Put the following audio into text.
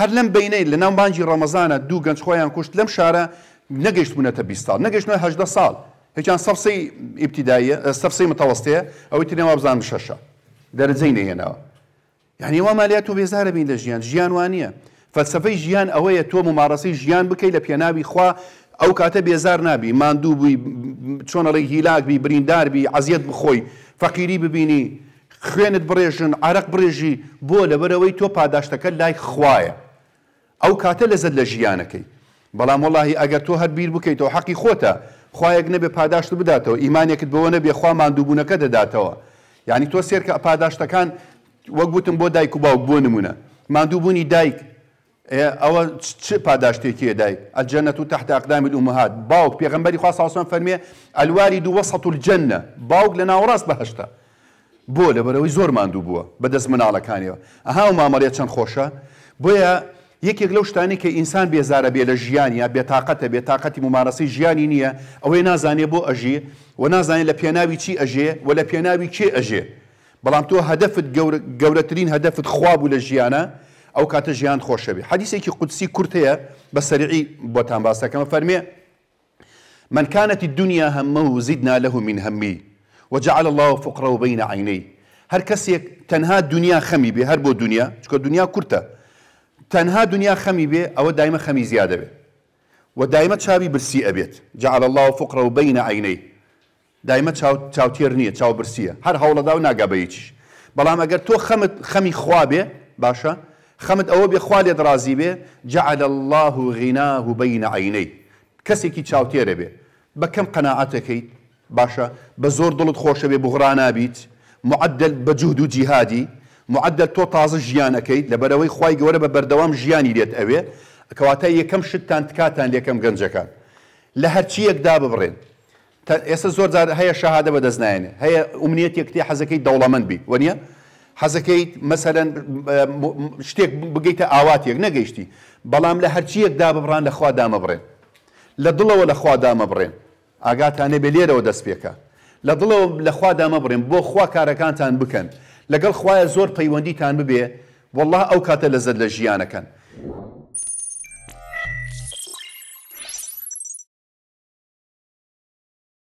هەر لەم بینەی لە ناو بانجی ڕەمەزانە دوو گەنج خۆیان کوشت لەم شارە نەگەیشتبوونەتە 20 سال نەگەشتنەهدا ساڵ هیچیان سەفسی ئیبتیدایە سەفسی متەوەستەیە ئەوەی تێنەوە بزان شەشە دەرجەی نهێنەوە یعنی وا مالیات و بێزارە بین لە ژیان ژیان وانە فەلسفەی ژیان ئەوەیە تۆ ممارەسی ژیان بکەیت لە پێناوی خوا ئەو کاتە بێزار نابی ماندوو بووی چۆنەڵی هیلاکبی برینداربی عزیەت بخۆی فەقیری ببینی خوێنت بڕێژن عرق بڕێژی بۆ لەبەرەوەی تۆ پاداشتەکە لای خوایە ئەو کاتە لەزت لە ژیانەکەی بەڵام وڵی ئەگەر تۆ هەر بیر بکەیتەوە حەقی خۆتە خوایەک نەبێ پاداشت بداتەوە ئیمانێکت بەوە نەبێ خوا مادووبوونەکە دەداتەوە یعنی تۆ سێرکە پاداشتەکان وەک گوتم بۆ دایک و باوک بۆ نمونە مادووبوونی دایک ئەوە چ پاداشتێکیە دایک ئەجەنەت و تحت ئەقدام الومهات باوک پێغمبەری خوا ساسان فەرمیێ ئەلواری دو وەسەت الجەنە باوک لە ناوەڕاست بەهشتا بۆ لەبەرەوەی زۆر مادوو بووە بەدەست مناڵەکانیەوە ئەها و مامەڵێت چەند خۆشە بۆیە یەکێک لەو شتانی کە ئینسان بێزارە بێ لە ژیانی یا بێتاقەتە بێتاقەتی ممارەسی ژیانی نییە ئەوەی نازانێ بۆ ئەژێ و نازانێت لە پێناوی چی ئەژێ و لە پێناوی کێ ئەژێ بەڵام تۆ هەدەفت گەورەترین هەدەفت خوابوو لە ژیانە ئەو کاتە ژیان خۆشەوی حەدیسێکی قودسی کورتەیە بە سەرعی بۆتان باسەکەمە فەرمێ من كانت الدنيا همه زدنا له من همي وجعل الله فقره بين عينيه هەر کەسێک تەنها دنیا خەمی بێ هەر بۆ دنیا چکە دنیا کورتە تەنها دنیا خەمی بێ ئەوە دایمە خەمی زیادە بێ و دایمە چاوی برسی ئەبێت جعل الله و فقرە و بینە عینەی دایمە چاوتێر نییە چاو برسیە هەر هەوڵەدا و ناگابەیچیش بەڵام ئەگەر تۆ خەمی خوا بێ باشە خەمت ئەوە بێ خوا لێ درازی بێ جعل الله و غینا و بینە عینەی کەسێکی چاوتێرە بێ بە کەم قەنەعاتەکەیت باشە بە زۆر دڵت خۆشە بێ بغرانابیت معدل بە جود و جیهادی معدل تۆ تازە ژیانەکەیت لەبەرەوەی خی گەورە بە بەردەوام ژیانی دێت ئەوێ کەواتە یەکەم شتتان تکاتان لەکەم گەنجەکان لە هەرچی یەکدا ببڕێن ئێستا زۆر هەیە شەهادە بەدەستنایێنێ هەیە عمنیەت یەکتی حەزەکەی دەوڵەمەند بی وەنیە حەزەکەیت مەسەرەن شتێک بگەیتە ئاواتێک نەگەیشتی بەڵام لە هەرچی یەکدا ببڕان لە خوا دامەبڕێن لە دڵەوە لە خوا دامەبڕێن ئاگاتانێ بە لێرەوە دەست پێکە لە دڵەوە لە خوا دامەبڕێن بۆ خوا کارەکانتان بکەن لەگەڵ خوایە زۆر پەیوەندیتان ببێ والله ئەو کاتە لەزەر لە ژیانەکەن.